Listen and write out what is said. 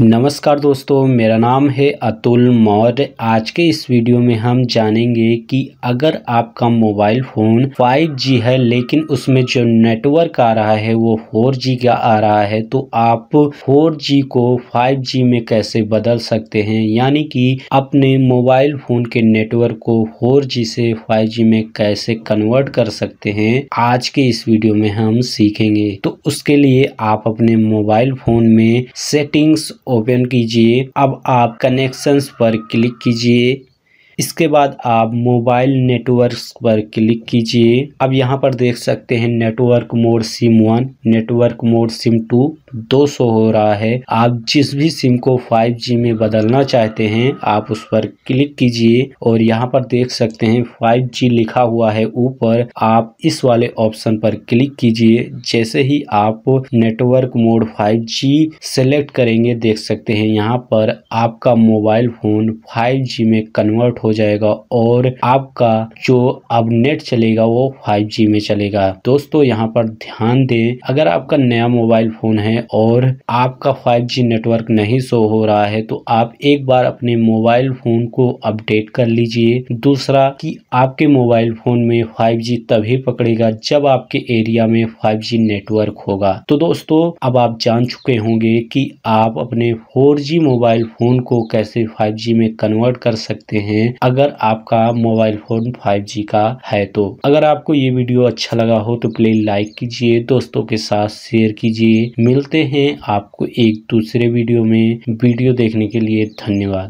नमस्कार दोस्तों मेरा नाम है अतुल मौर्य आज के इस वीडियो में हम जानेंगे कि अगर आपका मोबाइल फ़ोन 5G है लेकिन उसमें जो नेटवर्क आ रहा है वो 4G का आ रहा है तो आप 4G को 5G में कैसे बदल सकते हैं यानी कि अपने मोबाइल फ़ोन के नेटवर्क को 4G से 5G में कैसे कन्वर्ट कर सकते हैं आज के इस वीडियो में हम सीखेंगे तो उसके लिए आप अपने मोबाइल फ़ोन में सेटिंग्स ओपन कीजिए अब आप कनेक्शंस पर क्लिक कीजिए इसके बाद आप मोबाइल नेटवर्क पर क्लिक कीजिए अब यहाँ पर देख सकते हैं network mode SIM one network mode SIM two दो सौ हो रहा है आप जिस भी सिम को 5G में बदलना चाहते हैं आप उस पर क्लिक कीजिए और यहाँ पर देख सकते हैं 5G लिखा हुआ है ऊपर आप इस वाले ऑप्शन पर क्लिक कीजिए जैसे ही आप नेटवर्क मोड 5G सेलेक्ट करेंगे देख सकते हैं यहाँ पर आपका मोबाइल फोन 5G में कन्वर्ट हो जाएगा और आपका जो अब नेट चलेगा वो 5G में चलेगा दोस्तों यहाँ पर ध्यान दें अगर आपका नया मोबाइल फोन है और आपका 5G नेटवर्क नहीं शो हो रहा है तो आप एक बार अपने मोबाइल फोन को अपडेट कर लीजिए दूसरा कि आपके मोबाइल फोन में 5G तभी पकड़ेगा जब आपके एरिया में 5G नेटवर्क होगा तो दोस्तों अब आप जान चुके होंगे कि आप अपने 4G मोबाइल फोन को कैसे 5G में कन्वर्ट कर सकते हैं अगर आपका मोबाइल फ़ोन 5G का है तो अगर आपको ये वीडियो अच्छा लगा हो तो प्लीज़ लाइक कीजिए दोस्तों के साथ शेयर कीजिए मिलते हैं आपको एक दूसरे वीडियो में वीडियो देखने के लिए धन्यवाद